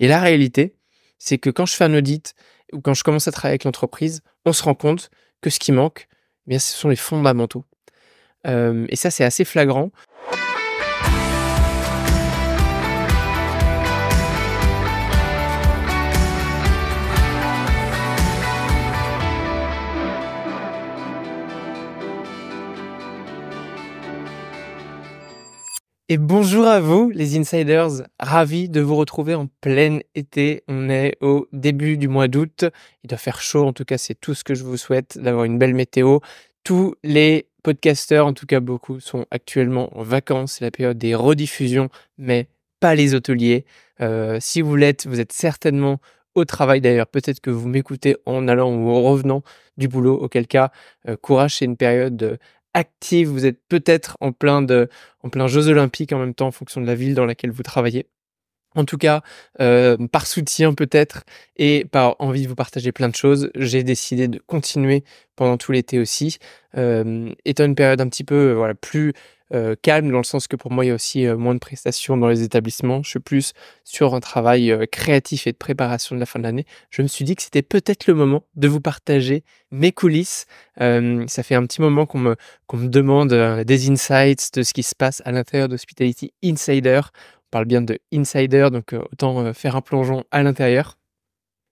Et la réalité, c'est que quand je fais un audit ou quand je commence à travailler avec l'entreprise, on se rend compte que ce qui manque, eh bien, ce sont les fondamentaux. Euh, et ça, c'est assez flagrant. Et bonjour à vous les insiders, ravi de vous retrouver en plein été. On est au début du mois d'août, il doit faire chaud, en tout cas c'est tout ce que je vous souhaite, d'avoir une belle météo. Tous les podcasteurs, en tout cas beaucoup, sont actuellement en vacances, c'est la période des rediffusions, mais pas les hôteliers. Euh, si vous l'êtes, vous êtes certainement au travail d'ailleurs. Peut-être que vous m'écoutez en allant ou en revenant du boulot, auquel cas, euh, courage, c'est une période active, vous êtes peut-être en plein de, en plein Jeux Olympiques en même temps en fonction de la ville dans laquelle vous travaillez. En tout cas, euh, par soutien peut-être et par envie de vous partager plein de choses, j'ai décidé de continuer pendant tout l'été aussi. Euh, étant une période un petit peu euh, voilà, plus calme, dans le sens que pour moi, il y a aussi moins de prestations dans les établissements. Je suis plus sur un travail créatif et de préparation de la fin de l'année. Je me suis dit que c'était peut-être le moment de vous partager mes coulisses. ça fait un petit moment qu'on me, qu'on me demande des insights de ce qui se passe à l'intérieur d'Hospitality Insider parle bien de insider, donc euh, autant euh, faire un plongeon à l'intérieur.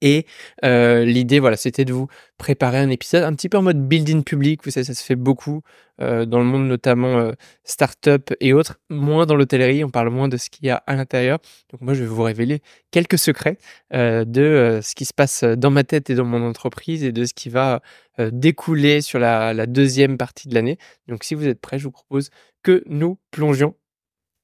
Et euh, l'idée, voilà, c'était de vous préparer un épisode un petit peu en mode building public. Vous savez, ça se fait beaucoup dans le monde, notamment start-up et autres. Moins dans l'hôtellerie, on parle moins de ce qu'il y a à l'intérieur. Donc moi, je vais vous révéler quelques secrets de ce qui se passe dans ma tête et dans mon entreprise et de ce qui va découler sur la, la deuxième partie de l'année. Donc si vous êtes prêts, je vous propose que nous plongions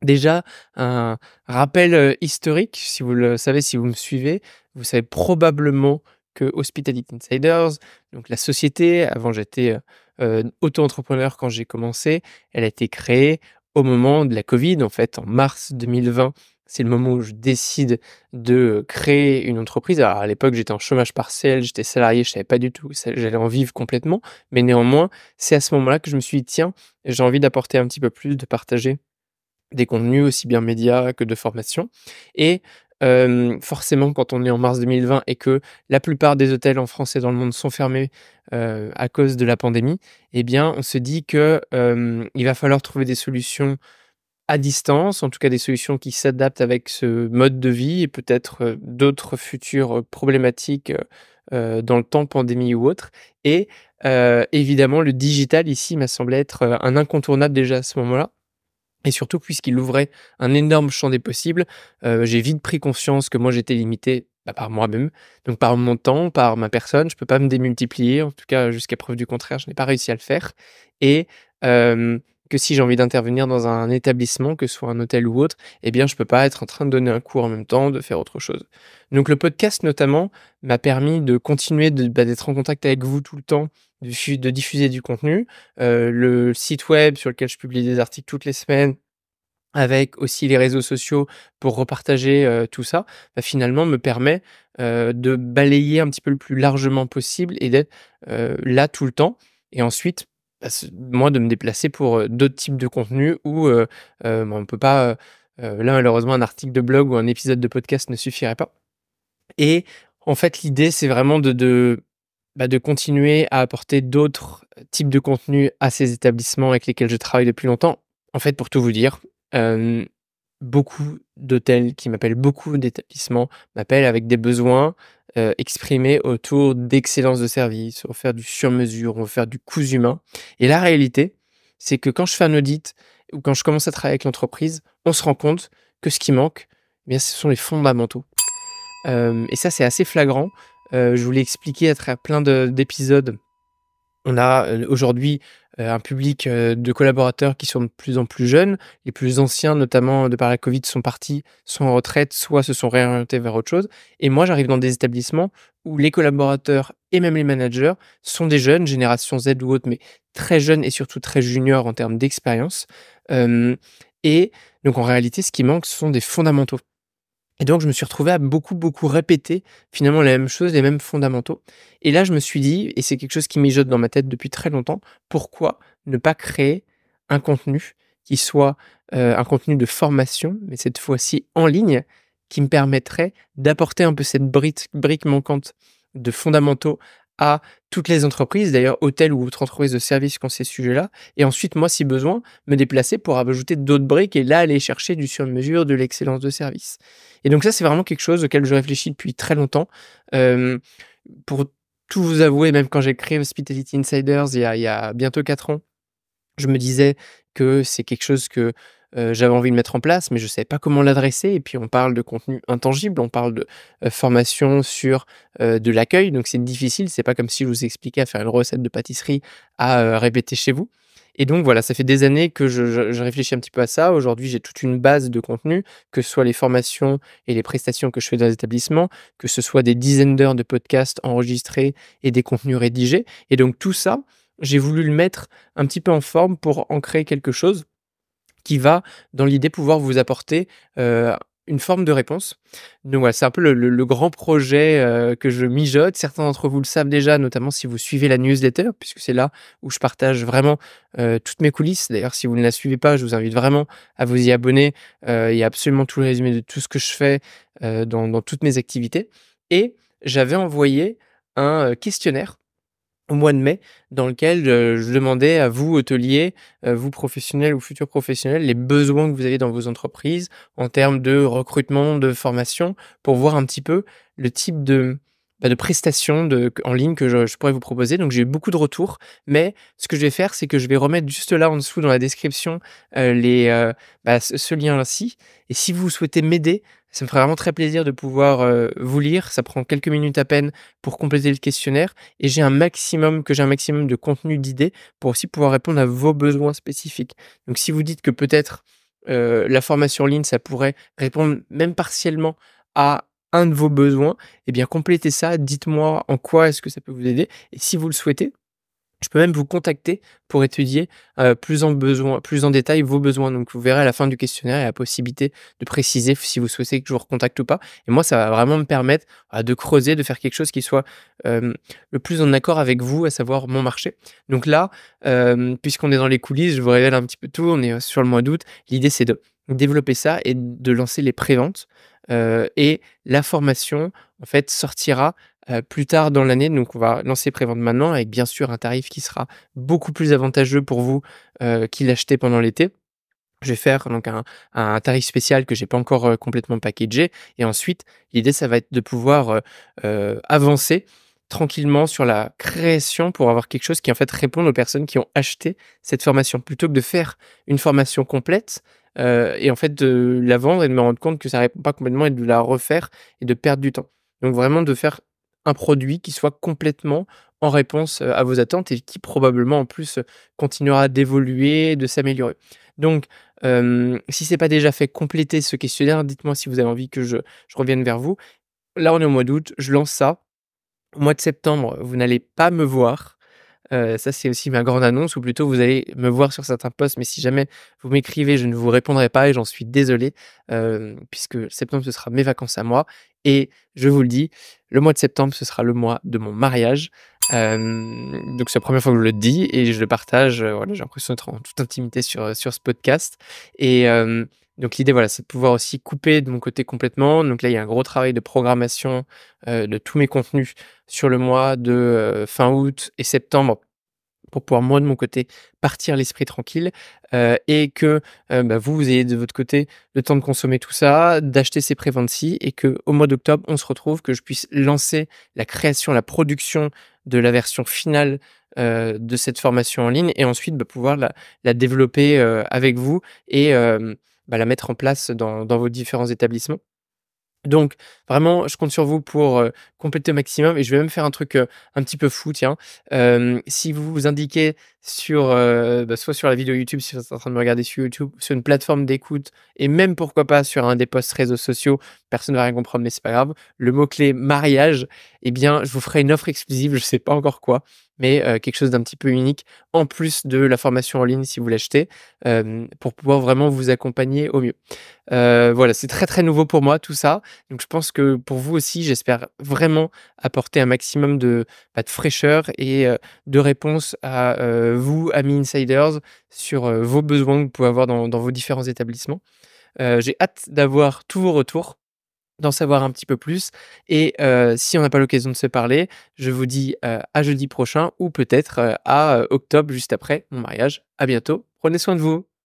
Déjà, un rappel euh, historique, si vous le savez, si vous me suivez, vous savez probablement que Hospitality Insiders, donc la société, avant j'étais euh, euh, auto-entrepreneur quand j'ai commencé, elle a été créée au moment de la Covid, en fait, en mars 2020. C'est le moment où je décide de créer une entreprise. Alors, à l'époque, j'étais en chômage partiel, j'étais salarié, je savais pas du tout, j'allais en vivre complètement. Mais néanmoins, c'est à ce moment-là que je me suis dit, tiens, j'ai envie d'apporter un petit peu plus, de partager des contenus aussi bien médias que de formation. Et forcément, quand on est en mars 2020 et que la plupart des hôtels en France et dans le monde sont fermés à cause de la pandémie, eh bien, on se dit que il va falloir trouver des solutions à distance, en tout cas des solutions qui s'adaptent avec ce mode de vie et peut-être d'autres futures problématiques dans le temps, pandémie ou autre. Et évidemment, le digital ici m'a semblé être un incontournable déjà à ce moment-là. Et surtout, puisqu'il ouvrait un énorme champ des possibles, euh, j'ai vite pris conscience que moi j'étais limité bah, par moi-même, donc par mon temps, par ma personne. Je ne peux pas me démultiplier, en tout cas jusqu'à preuve du contraire, je n'ai pas réussi à le faire. Et que si j'ai envie d'intervenir dans un établissement, que ce soit un hôtel ou autre, eh bien je ne peux pas être en train de donner un cours en même temps, de faire autre chose. Donc le podcast notamment m'a permis de continuer bah, d'être en contact avec vous tout le temps de, diffuser du contenu, euh, le site web sur lequel je publie des articles toutes les semaines, avec aussi les réseaux sociaux pour repartager euh, tout ça, bah, finalement me permet euh, de balayer un petit peu le plus largement possible et d'être là tout le temps. Et ensuite, bah, moi, de me déplacer pour d'autres types de contenus où bah, on ne peut pas... là, malheureusement, un article de blog ou un épisode de podcast ne suffirait pas. Et en fait, l'idée, c'est vraiment de, de bah, de continuer à apporter d'autres euh, types de contenus à ces établissements avec lesquels je travaille depuis longtemps. En fait, pour tout vous dire, beaucoup d'hôtels qui m'appellent, beaucoup d'établissements m'appellent avec des besoins euh, exprimés autour d'excellence de service, on va faire du sur-mesure, on va faire du coût humain. Et la réalité, c'est que quand je fais un audit ou quand je commence à travailler avec l'entreprise, on se rend compte que ce qui manque, eh bien, ce sont les fondamentaux. et ça, c'est assez flagrant euh, je vous l'ai expliqué à travers plein d'épisodes. On a euh, aujourd'hui euh, un public de collaborateurs qui sont de plus en plus jeunes. Les plus anciens, notamment de par la Covid, sont partis, sont en retraite, soit se sont réorientés vers autre chose. Et moi, j'arrive dans des établissements où les collaborateurs et même les managers sont des jeunes, génération Z ou autre, mais très jeunes et surtout très juniors en termes d'expérience. et donc, en réalité, ce qui manque, ce sont des fondamentaux. Et donc, je me suis retrouvé à beaucoup, beaucoup répéter finalement les mêmes choses, les mêmes fondamentaux. Et là, je me suis dit, et c'est quelque chose qui mijote dans ma tête depuis très longtemps, pourquoi ne pas créer un contenu qui soit euh, un contenu de formation, mais cette fois-ci en ligne, qui me permettrait d'apporter un peu cette brique manquante de fondamentaux à toutes les entreprises, d'ailleurs hôtels ou autres entreprises de service qui ont ces sujets-là, et ensuite, moi, si besoin, me déplacer pour ajouter d'autres briques et là aller chercher du sur-mesure, de l'excellence de service. Et donc ça, c'est vraiment quelque chose auquel je réfléchis depuis très longtemps. Euh, pour tout vous avouer, même quand j'ai créé Hospitality Insiders il y, a, il y a bientôt quatre ans, je me disais que c'est quelque chose que euh, j'avais envie de mettre en place, mais je ne savais pas comment l'adresser. Et puis on parle de contenu intangible, on parle de euh, formation sur euh, de l'accueil, donc c'est difficile. C'est pas comme si je vous expliquais à faire une recette de pâtisserie à répéter chez vous. Et donc voilà, ça fait des années que je, réfléchis un petit peu à ça. Aujourd'hui, j'ai toute une base de contenu, que ce soit les formations et les prestations que je fais dans les établissements, que ce soit des dizaines d'heures de podcasts enregistrés et des contenus rédigés. Et donc tout ça, j'ai voulu le mettre un petit peu en forme pour en créer quelque chose qui va, dans l'idée, pouvoir vous apporter euh, une forme de réponse. Donc c'est un peu le, grand projet euh, que je mijote. Certains d'entre vous le savent déjà, notamment si vous suivez la newsletter, puisque c'est là où je partage vraiment euh, toutes mes coulisses. D'ailleurs, si vous ne la suivez pas, je vous invite vraiment à vous y abonner. il y a absolument tout le résumé de tout ce que je fais dans toutes mes activités. Et j'avais envoyé un questionnaire au mois de mai, dans lequel euh, je demandais à vous, hôteliers, euh, vous professionnels ou futurs professionnels, les besoins que vous avez dans vos entreprises en termes de recrutement, de formation, pour voir un petit peu le type de, bah, de prestations en ligne que je, pourrais vous proposer. Donc j'ai eu beaucoup de retours, mais ce que je vais faire, c'est que je vais remettre juste là en dessous dans la description euh, les, euh, bah, ce, lien-ci. Et si vous souhaitez m'aider, ça me ferait vraiment très plaisir de pouvoir euh, vous lire. Ça prend quelques minutes à peine pour compléter le questionnaire et j'ai un maximum que j'ai un maximum de contenu d'idées pour aussi pouvoir répondre à vos besoins spécifiques. Donc si vous dites que peut-être la formation en ligne, ça pourrait répondre même partiellement à un de vos besoins, eh bien complétez ça, dites-moi en quoi est-ce que ça peut vous aider. Et si vous le souhaitez, je peux même vous contacter pour étudier euh, plus, en besoin, plus en détail vos besoins. Donc, vous verrez à la fin du questionnaire et la possibilité de préciser si vous souhaitez que je vous recontacte ou pas. Et moi, ça va vraiment me permettre ah, de creuser, de faire quelque chose qui soit euh, le plus en accord avec vous, à savoir mon marché. Donc là, euh, puisqu'on est dans les coulisses, je vous révèle un petit peu tout. On est sur le mois d'août. L'idée, c'est de développer ça et de lancer les préventes euh, et la formation, en fait, sortira euh, plus tard dans l'année. Donc, on va lancer prévente maintenant avec bien sûr un tarif qui sera beaucoup plus avantageux pour vous euh, qu'il qui l'achetez pendant l'été. Je vais faire donc un, tarif spécial que j'ai pas encore complètement packagé. Et ensuite, l'idée, ça va être de pouvoir avancer tranquillement sur la création pour avoir quelque chose qui en fait répond aux personnes qui ont acheté cette formation plutôt que de faire une formation complète euh, et en fait de la vendre et de me rendre compte que ça répond pas complètement et de la refaire et de perdre du temps. Donc vraiment de faire un produit qui soit complètement en réponse euh, à vos attentes et qui probablement en plus continuera d'évoluer, de s'améliorer. Donc, euh, si ce n'est pas déjà fait, complétez ce questionnaire. Dites-moi si vous avez envie que je, je revienne vers vous. Là, on est au mois d'août, je lance ça. Au mois de septembre, vous n'allez pas me voir euh, ça, c'est aussi ma grande annonce, ou plutôt vous allez me voir sur certains posts, mais si jamais vous m'écrivez, je ne vous répondrai pas et j'en suis désolé, euh, puisque septembre, ce sera mes vacances à moi. Et je vous le dis, le mois de septembre, ce sera le mois de mon mariage. Euh, donc c'est la première fois que je le dis et je le partage. voilà, j'ai l'impression d'être en toute intimité sur, sur ce podcast. Et donc l'idée, voilà, c'est de pouvoir aussi couper de mon côté complètement. Donc là, il y a un gros travail de programmation euh, de tous mes contenus sur le mois de euh, fin août et septembre pour pouvoir, moi, de mon côté, partir l'esprit tranquille euh, et que bah, vous, vous ayez de votre côté le temps de consommer tout ça, d'acheter ces préventes-ci et que au mois d'octobre, on se retrouve, que je puisse lancer la création, la production de la version finale de cette formation en ligne et ensuite bah, pouvoir la, la développer avec vous et bah, la mettre en place dans, vos différents établissements. Donc, vraiment, je compte sur vous pour euh, compléter au maximum. Et je vais même faire un truc euh, un petit peu fou, tiens. si vous vous indiquez sur, euh, bah, soit sur la vidéo YouTube, si vous êtes en train de me regarder sur YouTube, sur une plateforme d'écoute, et même pourquoi pas sur un des posts réseaux sociaux, personne ne va rien comprendre, mais c'est pas grave. Le mot-clé mariage, eh bien, je vous ferai une offre exclusive, je ne sais pas encore quoi, mais euh, quelque chose d'un petit peu unique, en plus de la formation en ligne si vous l'achetez, pour pouvoir vraiment vous accompagner au mieux. Euh, voilà, c'est très très nouveau pour moi tout ça. Donc je pense que pour vous aussi, j'espère vraiment apporter un maximum de, bah, fraîcheur et euh, de réponses à vous, amis insiders, sur vos besoins que vous pouvez avoir dans, dans vos différents établissements. J'ai hâte d'avoir tous vos retours d'en savoir un petit peu plus. Et euh, si on n'a pas l'occasion de se parler, je vous dis euh, à jeudi prochain ou peut-être euh, à octobre, juste après mon mariage. À bientôt. Prenez soin de vous.